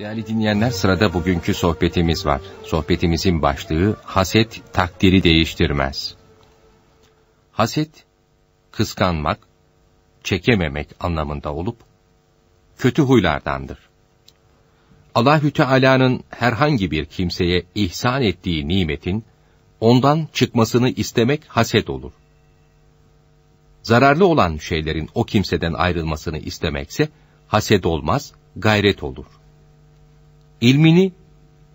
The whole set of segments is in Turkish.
Değerli dinleyenler sırada bugünkü sohbetimiz var. Sohbetimizin başlığı haset takdiri değiştirmez. Haset, kıskanmak, çekememek anlamında olup kötü huylardandır. Allahü Teala'nın herhangi bir kimseye ihsan ettiği nimetin ondan çıkmasını istemek haset olur. Zararlı olan şeylerin o kimseden ayrılmasını istemekse haset olmaz, gayret olur ilmini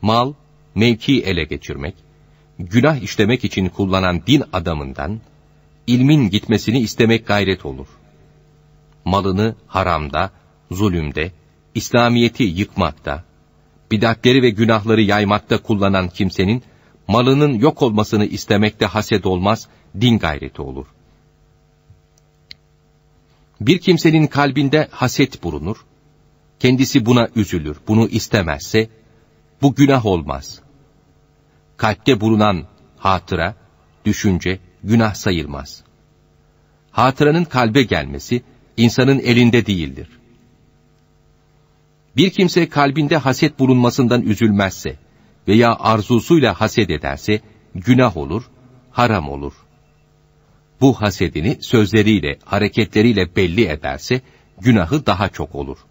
mal, mevki ele geçirmek, günah işlemek için kullanan din adamından ilmin gitmesini istemek gayret olur. Malını haramda, zulümde, İslamiyeti yıkmakta, bidatleri ve günahları yaymakta kullanan kimsenin malının yok olmasını istemekte haset olmaz, din gayreti olur. Bir kimsenin kalbinde haset bulunur, kendisi buna üzülür, bunu istemezse, bu günah olmaz. Kalpte bulunan hatıra, düşünce, günah sayılmaz. Hatıranın kalbe gelmesi, insanın elinde değildir. Bir kimse kalbinde haset bulunmasından üzülmezse veya arzusuyla haset ederse, günah olur, haram olur. Bu hasedini sözleriyle, hareketleriyle belli ederse, günahı daha çok olur.''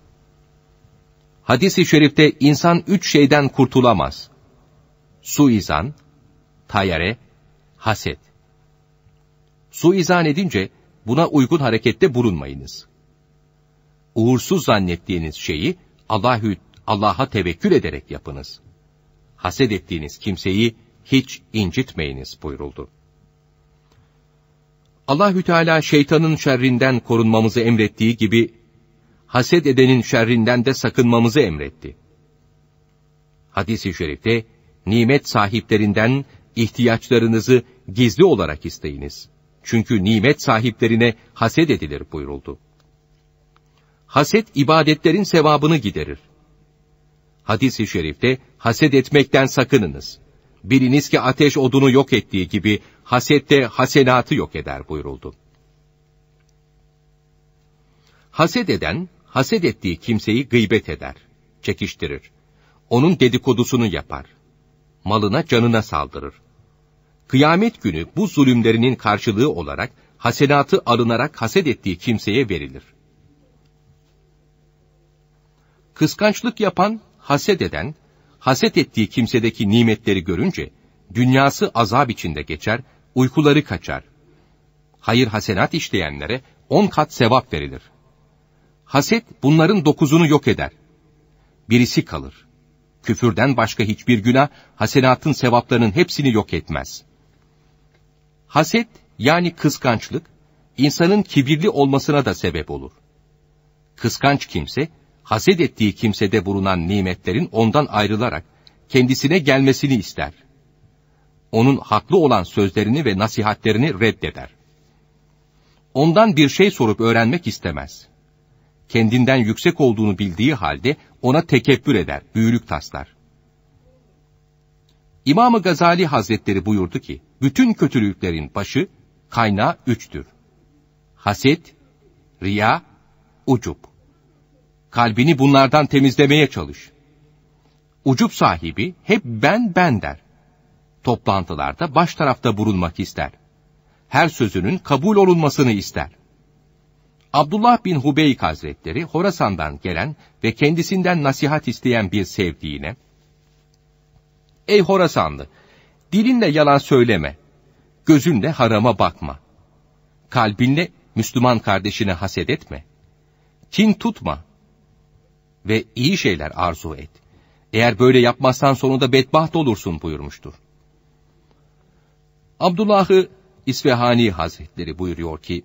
Hadis-i şerifte insan üç şeyden kurtulamaz. Suizan, tayare, haset. Suizan edince buna uygun harekette bulunmayınız. Uğursuz zannettiğiniz şeyi Allahü Allah'a tevekkül ederek yapınız. Haset ettiğiniz kimseyi hiç incitmeyiniz buyuruldu. Allahü Teala şeytanın şerrinden korunmamızı emrettiği gibi haset edenin şerrinden de sakınmamızı emretti. Hadis-i şerifte, nimet sahiplerinden ihtiyaçlarınızı gizli olarak isteyiniz. Çünkü nimet sahiplerine haset edilir buyuruldu. Haset ibadetlerin sevabını giderir. Hadis-i şerifte haset etmekten sakınınız. Biliniz ki ateş odunu yok ettiği gibi haset hasenatı yok eder buyuruldu. Haset eden, haset ettiği kimseyi gıybet eder, çekiştirir. Onun dedikodusunu yapar. Malına canına saldırır. Kıyamet günü bu zulümlerinin karşılığı olarak hasenatı alınarak haset ettiği kimseye verilir. Kıskançlık yapan, haset eden, haset ettiği kimsedeki nimetleri görünce, dünyası azap içinde geçer, uykuları kaçar. Hayır hasenat işleyenlere on kat sevap verilir. Haset bunların dokuzunu yok eder. Birisi kalır. Küfürden başka hiçbir günah hasenatın sevaplarının hepsini yok etmez. Haset yani kıskançlık insanın kibirli olmasına da sebep olur. Kıskanç kimse haset ettiği kimsede bulunan nimetlerin ondan ayrılarak kendisine gelmesini ister. Onun haklı olan sözlerini ve nasihatlerini reddeder. Ondan bir şey sorup öğrenmek istemez kendinden yüksek olduğunu bildiği halde ona tekebbür eder, büyülük taslar. İmam-ı Gazali Hazretleri buyurdu ki, bütün kötülüklerin başı, kaynağı üçtür. Haset, riya, ucup. Kalbini bunlardan temizlemeye çalış. Ucup sahibi hep ben ben der. Toplantılarda baş tarafta bulunmak ister. Her sözünün kabul olunmasını ister.'' Abdullah bin Hubeyk Hazretleri Horasan'dan gelen ve kendisinden nasihat isteyen bir sevdiğine, Ey Horasanlı! Dilinle yalan söyleme, gözünle harama bakma, kalbinle Müslüman kardeşine haset etme, kin tutma ve iyi şeyler arzu et. Eğer böyle yapmazsan sonunda bedbaht olursun buyurmuştur. Abdullah'ı İsvehani Hazretleri buyuruyor ki,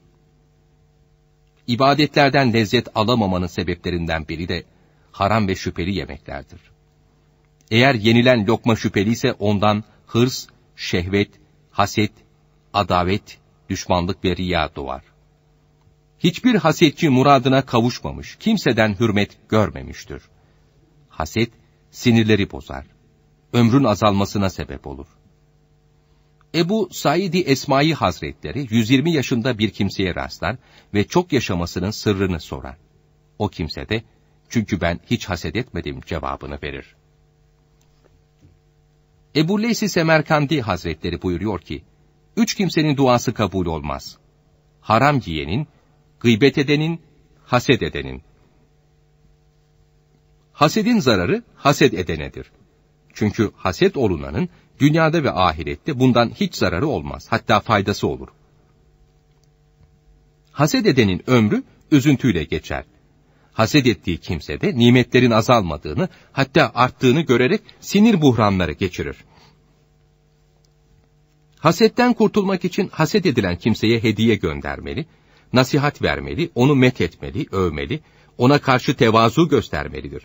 ibadetlerden lezzet alamamanın sebeplerinden biri de haram ve şüpheli yemeklerdir. Eğer yenilen lokma şüpheli ise ondan hırs, şehvet, haset, adavet, düşmanlık ve riya doğar. Hiçbir hasetçi muradına kavuşmamış, kimseden hürmet görmemiştir. Haset, sinirleri bozar. Ömrün azalmasına sebep olur. Ebu Said-i Esmai Hazretleri 120 yaşında bir kimseye rastlar ve çok yaşamasının sırrını sorar. O kimse de çünkü ben hiç haset etmedim cevabını verir. Ebu Leysi Semerkandi Hazretleri buyuruyor ki, üç kimsenin duası kabul olmaz. Haram yiyenin, gıybet edenin, haset edenin. Hasedin zararı haset edenedir. Çünkü haset olunanın Dünyada ve ahirette bundan hiç zararı olmaz, hatta faydası olur. Haset edenin ömrü üzüntüyle geçer. Haset ettiği kimse de nimetlerin azalmadığını, hatta arttığını görerek sinir buhranları geçirir. Hasetten kurtulmak için haset edilen kimseye hediye göndermeli, nasihat vermeli, onu met övmeli, ona karşı tevazu göstermelidir.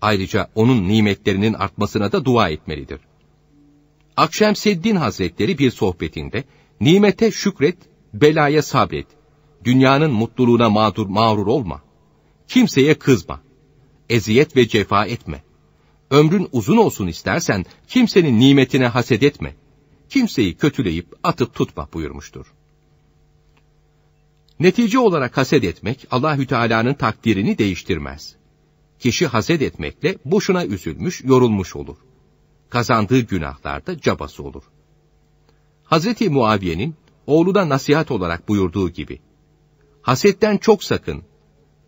Ayrıca onun nimetlerinin artmasına da dua etmelidir.'' Akşemseddin Hazretleri bir sohbetinde, nimete şükret, belaya sabret, dünyanın mutluluğuna mağdur, mağrur olma, kimseye kızma, eziyet ve cefa etme, ömrün uzun olsun istersen kimsenin nimetine haset etme, kimseyi kötüleyip atıp tutma buyurmuştur. Netice olarak haset etmek Allahü Teala'nın takdirini değiştirmez. Kişi haset etmekle boşuna üzülmüş, yorulmuş olur.'' kazandığı günahlar da cabası olur. Hazreti Muaviye'nin oğluna nasihat olarak buyurduğu gibi, hasetten çok sakın,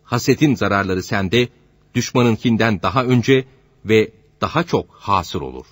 hasetin zararları sende, düşmanınkinden daha önce ve daha çok hasır olur.